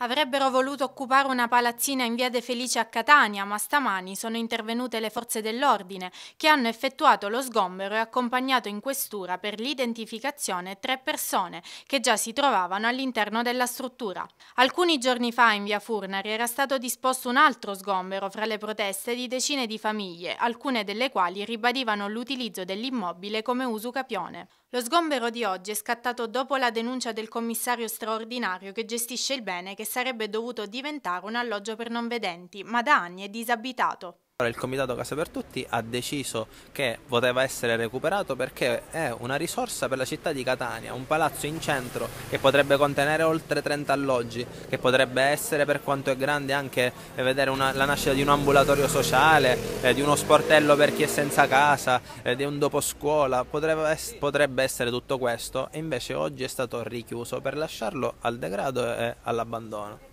Avrebbero voluto occupare una palazzina in via De Felice a Catania, ma stamani sono intervenute le forze dell'ordine che hanno effettuato lo sgombero e accompagnato in questura per l'identificazione tre persone che già si trovavano all'interno della struttura. Alcuni giorni fa in via Furnari era stato disposto un altro sgombero fra le proteste di decine di famiglie, alcune delle quali ribadivano l'utilizzo dell'immobile come usucapione. Lo sgombero di oggi è scattato dopo la denuncia del commissario straordinario che gestisce il bene che sarebbe dovuto diventare un alloggio per non vedenti, ma da anni è disabitato. Ora il Comitato Casa per Tutti ha deciso che poteva essere recuperato perché è una risorsa per la città di Catania, un palazzo in centro che potrebbe contenere oltre 30 alloggi, che potrebbe essere per quanto è grande anche vedere una, la nascita di un ambulatorio sociale, eh, di uno sportello per chi è senza casa, eh, di un doposcuola, potrebbe, potrebbe essere tutto questo e invece oggi è stato richiuso per lasciarlo al degrado e all'abbandono.